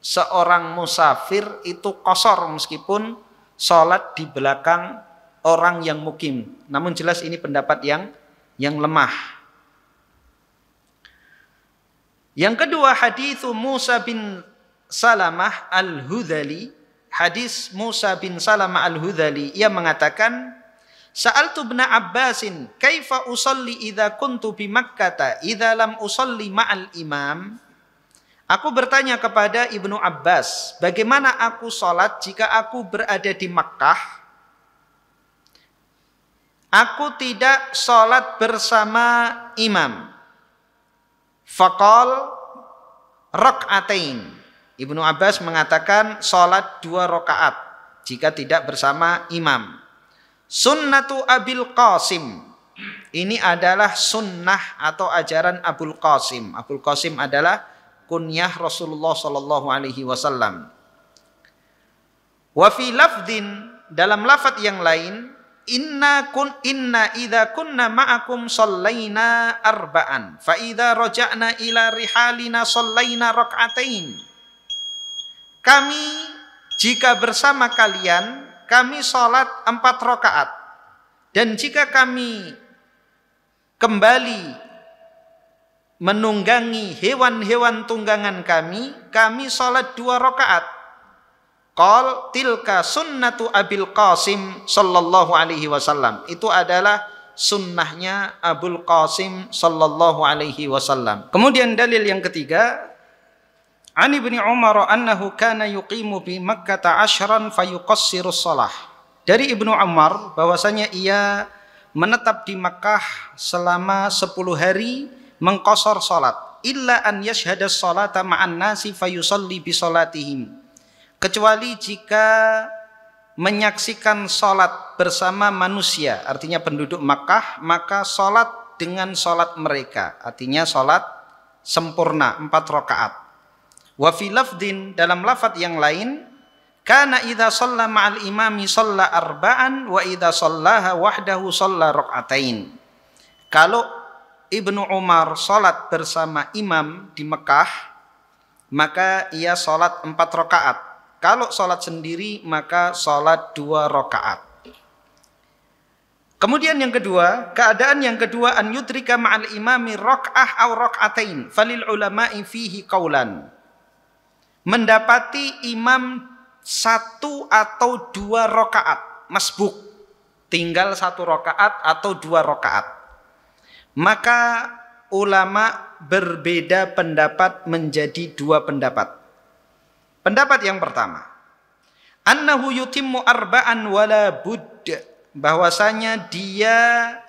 A: seorang musafir itu kosor meskipun sholat di belakang orang yang mukim. Namun jelas ini pendapat yang yang lemah. Yang kedua hadis Musa bin Salamah al-Hudali. Hadis Musa bin Salamah al-Hudali. Ia mengatakan, saal tu bin Abbasin, kaifa usalli idha kuntu bi makkata, idha lam usalli ma'al imam. Aku bertanya kepada Ibnu Abbas, bagaimana aku sholat jika aku berada di Mekah? Aku tidak sholat bersama imam. Fakol rokaatain. Ibnu Abbas mengatakan sholat dua rokaat jika tidak bersama imam. Sunnatu Abil Qasim. Ini adalah sunnah atau ajaran Abul Qasim. Abul Qasim adalah kunyah Rasulullah sallallahu alaihi wasallam. Wa fi lafdin dalam lafat yang lain inna kun inna idza kunna ma'akum sallaina arba'an fa idza raja'na ila rihalina sallaina rak'atain kami jika bersama kalian kami salat empat rakaat dan jika kami kembali menunggangi hewan-hewan tunggangan kami, kami sholat dua rakaat. Qal tilka sunnatu Abil Qasim sallallahu alaihi wasallam. Itu adalah sunnahnya Abul Qasim sallallahu alaihi wasallam. Kemudian dalil yang ketiga An Ibni Umar annahu kana yuqimu bi Makkah ashran fayuqassiru shalah. Dari Ibnu Umar bahwasanya ia menetap di Makkah selama 10 hari mengkosor salat illa an yashhada salata ma'an nasi fayusalli bi salatihim kecuali jika menyaksikan salat bersama manusia artinya penduduk Makkah maka salat dengan salat mereka artinya salat sempurna empat rakaat wa fi lafdin dalam lafat yang lain kana idza shalla ma'al imami shalla arba'an wa idza shallaha wahdahu shalla raka'atain kalau Ibnu Umar sholat bersama imam di Mekah, maka ia sholat empat rokaat. Kalau sholat sendiri, maka sholat dua rokaat. Kemudian yang kedua, keadaan yang kedua an yudrika ma'al imami rak'ah aw rak'atain falil ulama'i fihi qaulan. Mendapati imam satu atau dua rakaat masbuk. Tinggal satu rakaat atau dua rakaat. Maka ulama berbeda pendapat menjadi dua pendapat. Pendapat yang pertama, annahu yutimmu arba'an wala budda bahwasanya dia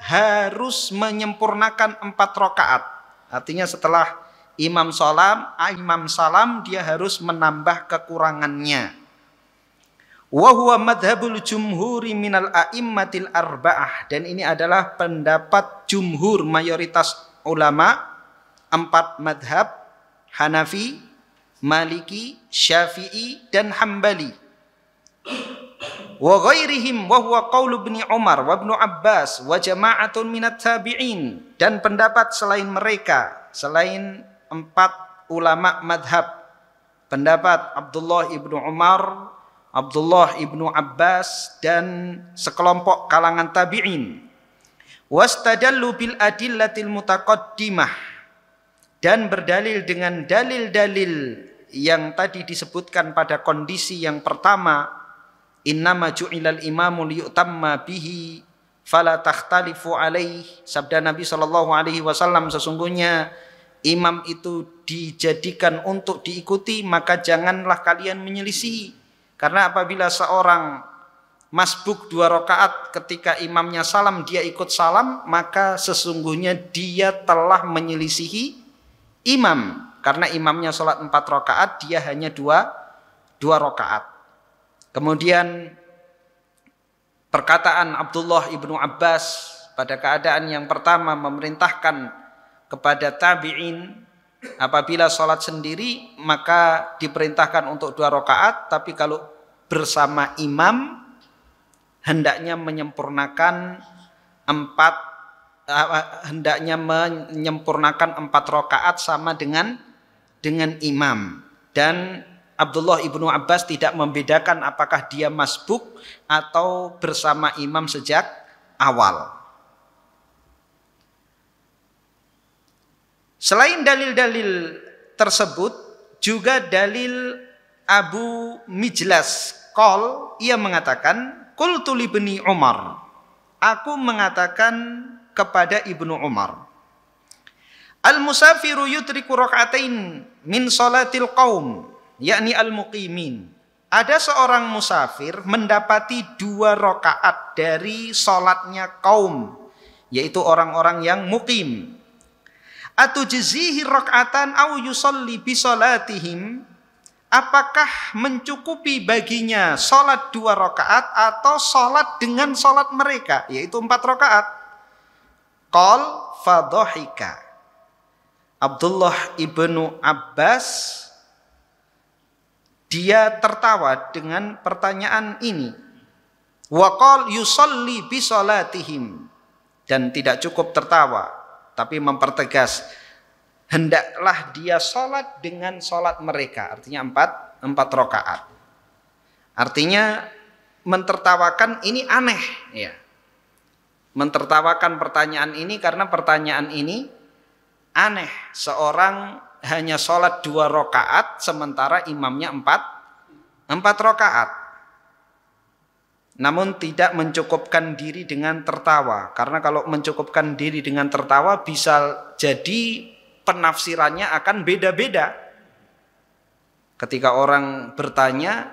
A: harus menyempurnakan empat rakaat. Artinya setelah imam salam, ah, imam salam dia harus menambah kekurangannya wa madhabul jumhuri minal a'immatil arba'ah dan ini adalah pendapat jumhur mayoritas ulama empat madhab Hanafi, Maliki, Syafi'i dan Hambali wa ghairihim kaul bni qaul Umar wa Abbas wa jama'atun minat tabi'in dan pendapat selain mereka selain empat ulama madhab pendapat Abdullah ibnu Umar Abdullah ibnu Abbas dan sekelompok kalangan tabi'in wastadallu bil adillatil mutaqaddimah dan berdalil dengan dalil-dalil yang tadi disebutkan pada kondisi yang pertama innama ju'ilal imamu liyutamma bihi fala takhtalifu alaih sabda Nabi sallallahu alaihi wasallam sesungguhnya imam itu dijadikan untuk diikuti maka janganlah kalian menyelisihi karena apabila seorang masbuk dua rakaat ketika imamnya salam dia ikut salam maka sesungguhnya dia telah menyelisihi imam karena imamnya sholat empat rakaat dia hanya dua dua rakaat. Kemudian perkataan Abdullah ibnu Abbas pada keadaan yang pertama memerintahkan kepada tabiin Apabila sholat sendiri maka diperintahkan untuk dua rakaat, tapi kalau bersama imam hendaknya menyempurnakan empat eh, hendaknya menyempurnakan empat rakaat sama dengan dengan imam dan Abdullah ibnu Abbas tidak membedakan apakah dia masbuk atau bersama imam sejak awal. Selain dalil-dalil tersebut, juga dalil Abu Mijlas Kol, ia mengatakan, Kul tulibni Umar. Aku mengatakan kepada Ibnu Umar. Al-musafiru yutriku rak'atain min salatil qawm, yakni al-muqimin. Ada seorang musafir mendapati dua rokaat dari solatnya kaum, yaitu orang-orang yang mukim, jizihi rokatan au yusalli bisolatihim Apakah mencukupi baginya salat dua rakaat atau salat dengan salat mereka yaitu empat rakaat? Qal fadhahika. Abdullah ibnu Abbas dia tertawa dengan pertanyaan ini. Waqal yusalli bi salatihim dan tidak cukup tertawa tapi mempertegas hendaklah dia sholat dengan sholat mereka artinya empat empat rokaat artinya mentertawakan ini aneh ya mentertawakan pertanyaan ini karena pertanyaan ini aneh seorang hanya sholat dua rokaat sementara imamnya empat empat rokaat namun tidak mencukupkan diri dengan tertawa. Karena kalau mencukupkan diri dengan tertawa bisa jadi penafsirannya akan beda-beda. Ketika orang bertanya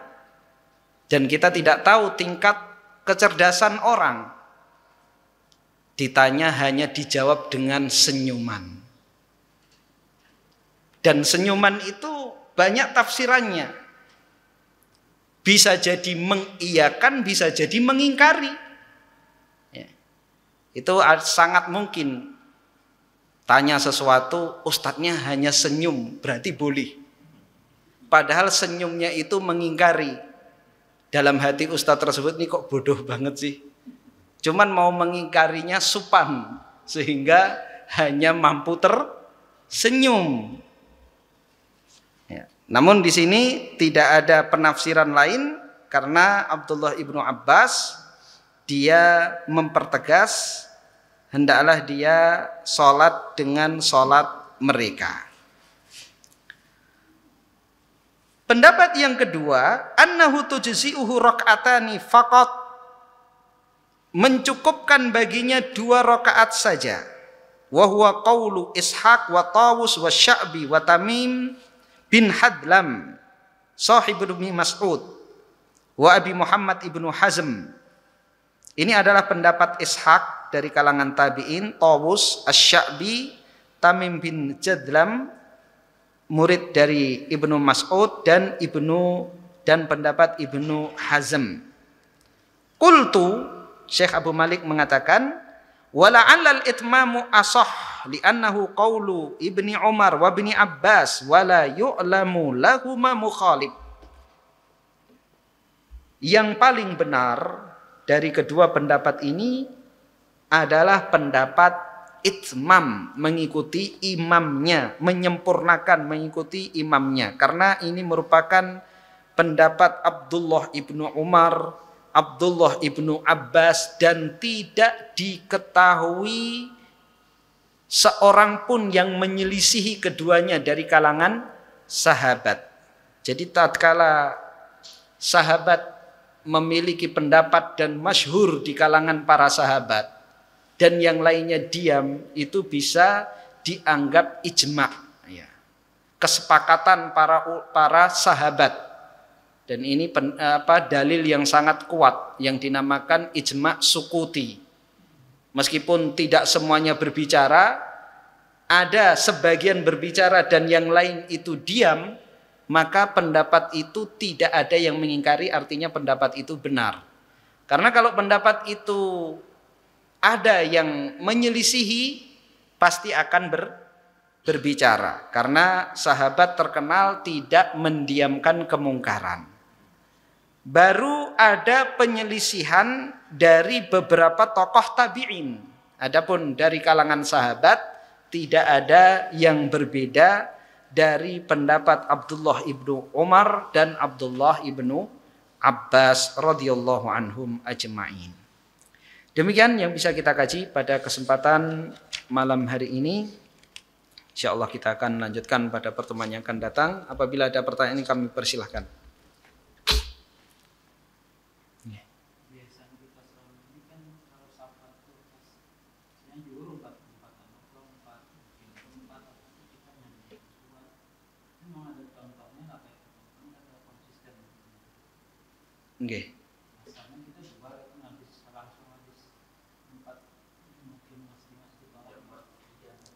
A: dan kita tidak tahu tingkat kecerdasan orang. Ditanya hanya dijawab dengan senyuman. Dan senyuman itu banyak tafsirannya. Bisa jadi mengiyakan, bisa jadi mengingkari. Ya. Itu sangat mungkin. Tanya sesuatu, ustadznya hanya senyum, berarti boleh. Padahal senyumnya itu mengingkari. Dalam hati ustadz tersebut ini kok bodoh banget sih. Cuman mau mengingkarinya supan. Sehingga hanya mampu tersenyum. Namun di sini tidak ada penafsiran lain karena Abdullah ibnu Abbas dia mempertegas hendaklah dia sholat dengan sholat mereka. Pendapat yang kedua, annahu tujzi'uhu raka'atani faqat mencukupkan baginya dua rakaat saja. Wa huwa qawlu Ishaq wa Tawus wa Sya'bi wa Tamim bin Hadlam sahib Ibnu Mas'ud wa Abi Muhammad Ibnu Hazm. Ini adalah pendapat Ishaq dari kalangan tabi'in, Tawus, Asy-Sya'bi, Tamim bin Jadlam, murid dari Ibnu Mas'ud dan Ibnu dan pendapat Ibnu Hazm. Qultu Syekh Abu Malik mengatakan, "Wala'allal itmamu asah li'annahu qawlu ibni Umar wa ibni Abbas la yu'lamu lahuma mukhalib yang paling benar dari kedua pendapat ini adalah pendapat itmam mengikuti imamnya menyempurnakan mengikuti imamnya karena ini merupakan pendapat Abdullah ibnu Umar Abdullah ibnu Abbas dan tidak diketahui seorang pun yang menyelisihi keduanya dari kalangan sahabat. Jadi tatkala sahabat memiliki pendapat dan masyhur di kalangan para sahabat dan yang lainnya diam itu bisa dianggap ijma ya. kesepakatan para para sahabat dan ini pen, apa dalil yang sangat kuat yang dinamakan ijma sukuti Meskipun tidak semuanya berbicara, ada sebagian berbicara dan yang lain itu diam, maka pendapat itu tidak ada yang mengingkari artinya pendapat itu benar. Karena kalau pendapat itu ada yang menyelisihi, pasti akan ber, berbicara. Karena sahabat terkenal tidak mendiamkan kemungkaran baru ada penyelisihan dari beberapa tokoh tabi'in. Adapun dari kalangan sahabat tidak ada yang berbeda dari pendapat Abdullah ibnu Umar dan Abdullah ibnu Abbas radhiyallahu anhum ajma'in. Demikian yang bisa kita kaji pada kesempatan malam hari ini. Insya Allah kita akan lanjutkan pada pertemuan yang akan datang. Apabila ada pertanyaan kami persilahkan. Nggih.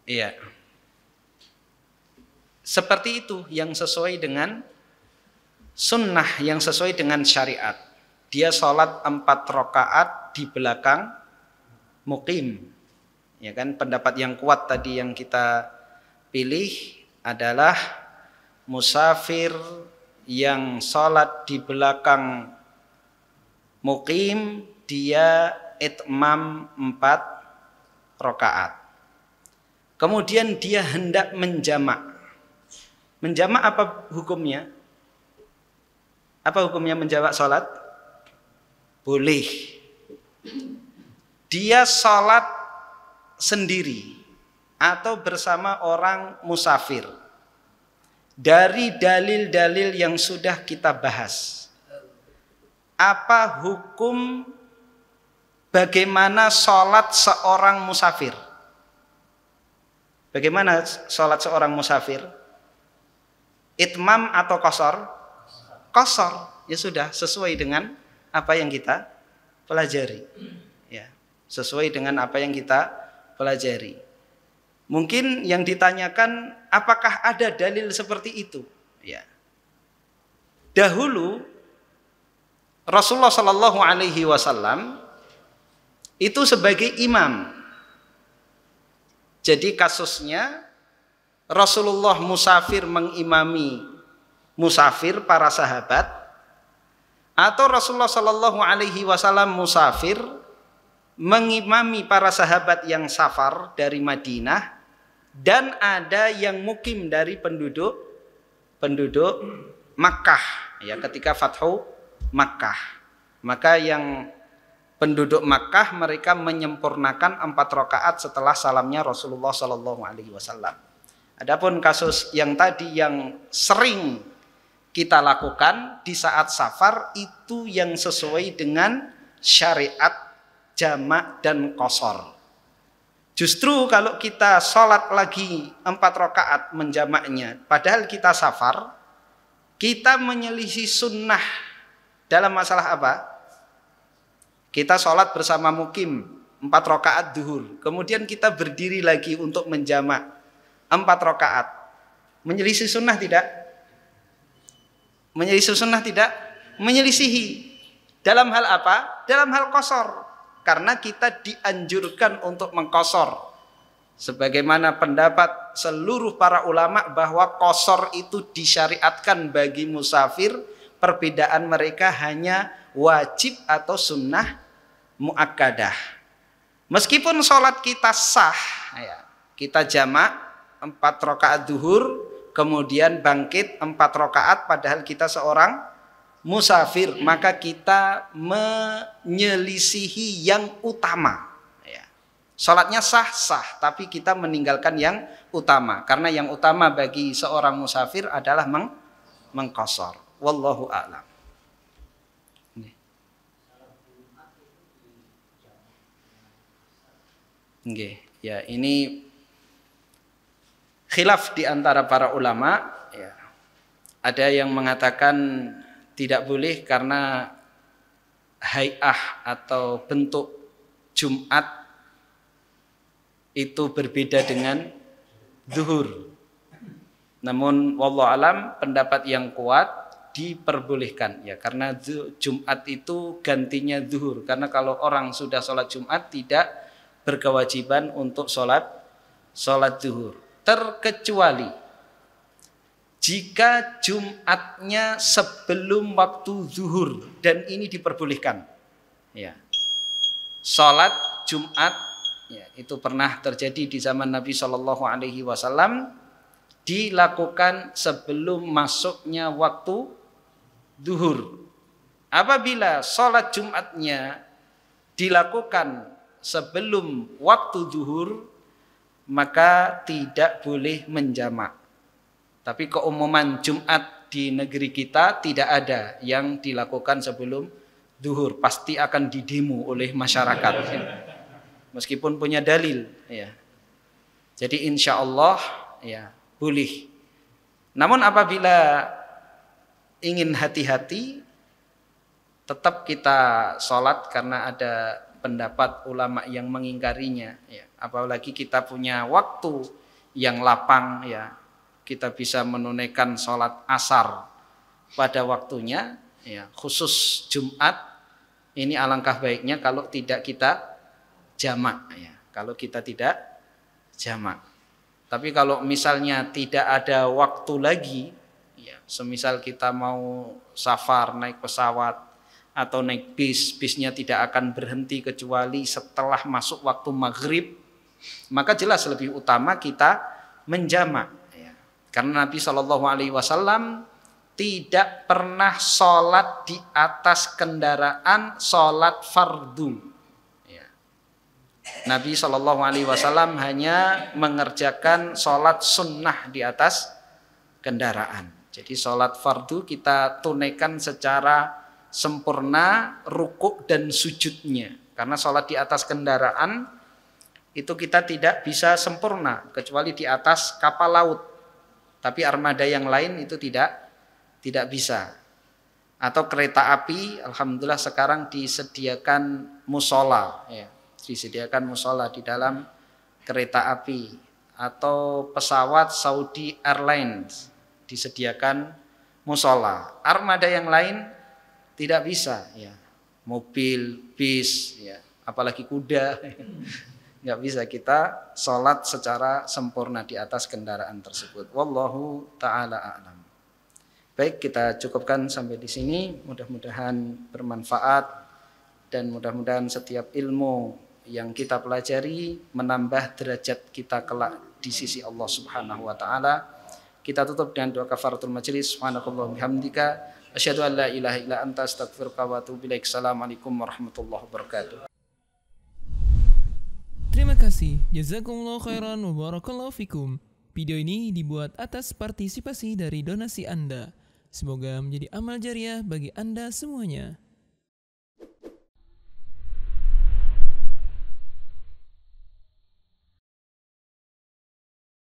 A: Iya. Seperti itu yang sesuai dengan sunnah yang sesuai dengan syariat. Dia sholat empat rokaat di belakang mukim. Ya kan pendapat yang kuat tadi yang kita pilih adalah musafir yang sholat di belakang Mukim dia itmam empat rokaat. Kemudian dia hendak menjamak. Menjamak apa hukumnya? Apa hukumnya menjamak sholat? Boleh. Dia sholat sendiri atau bersama orang musafir. Dari dalil-dalil yang sudah kita bahas apa hukum bagaimana sholat seorang musafir? Bagaimana sholat seorang musafir? Itmam atau kosor? Kosor. Ya sudah, sesuai dengan apa yang kita pelajari. Ya, sesuai dengan apa yang kita pelajari. Mungkin yang ditanyakan apakah ada dalil seperti itu? Ya. Dahulu Rasulullah Shallallahu Alaihi Wasallam itu sebagai imam. Jadi kasusnya Rasulullah musafir mengimami musafir para sahabat atau Rasulullah Shallallahu Alaihi Wasallam musafir mengimami para sahabat yang safar dari Madinah dan ada yang mukim dari penduduk penduduk Makkah ya ketika Fathu Makkah. Maka yang penduduk Makkah mereka menyempurnakan empat rakaat setelah salamnya Rasulullah Shallallahu Alaihi Wasallam. Adapun kasus yang tadi yang sering kita lakukan di saat safar itu yang sesuai dengan syariat jamak dan kosor. Justru kalau kita sholat lagi empat rakaat menjamaknya, padahal kita safar, kita menyelisih sunnah dalam masalah apa? Kita sholat bersama mukim empat rokaat duhur. Kemudian kita berdiri lagi untuk menjamak empat rokaat. Menyelisih sunnah tidak? Menyelisih sunnah tidak? Menyelisihi. Dalam hal apa? Dalam hal kosor. Karena kita dianjurkan untuk mengkosor. Sebagaimana pendapat seluruh para ulama bahwa kosor itu disyariatkan bagi musafir Perbedaan mereka hanya wajib atau sunnah muakkadah. Meskipun sholat kita sah, ya, kita jamak empat rakaat duhur, kemudian bangkit empat rakaat, padahal kita seorang musafir, maka kita menyelisihi yang utama. Ya. Sholatnya sah-sah, tapi kita meninggalkan yang utama. Karena yang utama bagi seorang musafir adalah meng mengkosor wallahu a'lam. Nggih, ya ini khilaf di antara para ulama ya. Ada yang mengatakan tidak boleh karena hai'ah atau bentuk Jumat itu berbeda dengan zuhur. Namun wallahu alam pendapat yang kuat diperbolehkan ya karena Jumat itu gantinya zuhur karena kalau orang sudah sholat Jumat tidak berkewajiban untuk sholat sholat zuhur terkecuali jika Jumatnya sebelum waktu zuhur dan ini diperbolehkan ya sholat Jumat ya, itu pernah terjadi di zaman Nabi Shallallahu Alaihi Wasallam dilakukan sebelum masuknya waktu duhur. Apabila sholat Jumatnya dilakukan sebelum waktu duhur, maka tidak boleh menjamak. Tapi keumuman Jumat di negeri kita tidak ada yang dilakukan sebelum duhur. Pasti akan didemo oleh masyarakat. Meskipun punya dalil. Ya. Jadi insya Allah ya boleh. Namun apabila ingin hati-hati tetap kita sholat karena ada pendapat ulama yang mengingkarinya ya. apalagi kita punya waktu yang lapang ya kita bisa menunaikan sholat asar pada waktunya ya khusus Jumat ini alangkah baiknya kalau tidak kita jamak ya kalau kita tidak jamak tapi kalau misalnya tidak ada waktu lagi Semisal kita mau safar naik pesawat atau naik bis, bisnya tidak akan berhenti kecuali setelah masuk waktu maghrib, maka jelas lebih utama kita menjama. Ya. Karena Nabi Shallallahu Alaihi Wasallam tidak pernah sholat di atas kendaraan sholat fardhu. Ya. Nabi Shallallahu Alaihi Wasallam hanya mengerjakan sholat sunnah di atas kendaraan. Jadi sholat fardu kita tunaikan secara sempurna rukuk dan sujudnya. Karena sholat di atas kendaraan itu kita tidak bisa sempurna kecuali di atas kapal laut. Tapi armada yang lain itu tidak tidak bisa. Atau kereta api, alhamdulillah sekarang disediakan musola, ya. disediakan musola di dalam kereta api atau pesawat Saudi Airlines disediakan musola. Armada yang lain tidak bisa ya. Mobil, bis ya, apalagi kuda. [LAUGHS] nggak bisa kita sholat secara sempurna di atas kendaraan tersebut. Wallahu taala alam. Baik, kita cukupkan sampai di sini. Mudah-mudahan bermanfaat dan mudah-mudahan setiap ilmu yang kita pelajari menambah derajat kita kelak di sisi Allah Subhanahu wa taala. Kita tutup dengan doa kafaratul majelis. Subhanakallahumma bihamdika asyhadu an la ilaha illa anta astaghfiruka wa atubu ilaik. Assalamualaikum warahmatullahi wabarakatuh. Terima kasih. Jazakumullah khairan wa barakallahu fikum. Video ini dibuat atas partisipasi dari donasi Anda. Semoga menjadi amal jariah bagi Anda semuanya.